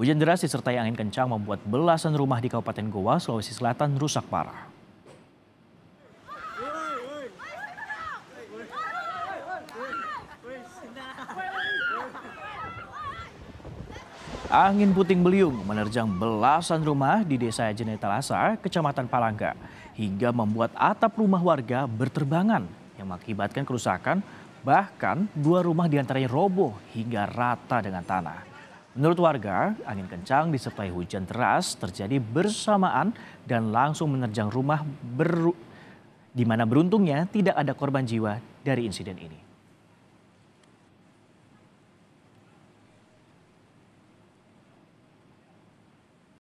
Hujan deras disertai angin kencang membuat belasan rumah di Kabupaten Goa, Sulawesi Selatan rusak parah. Angin puting beliung menerjang belasan rumah di desa Jenetalasa, kecamatan Palangga, hingga membuat atap rumah warga berterbangan yang mengakibatkan kerusakan, bahkan dua rumah diantaranya roboh hingga rata dengan tanah. Menurut warga, angin kencang disertai hujan deras terjadi bersamaan dan langsung menerjang rumah beru di mana beruntungnya tidak ada korban jiwa dari insiden ini.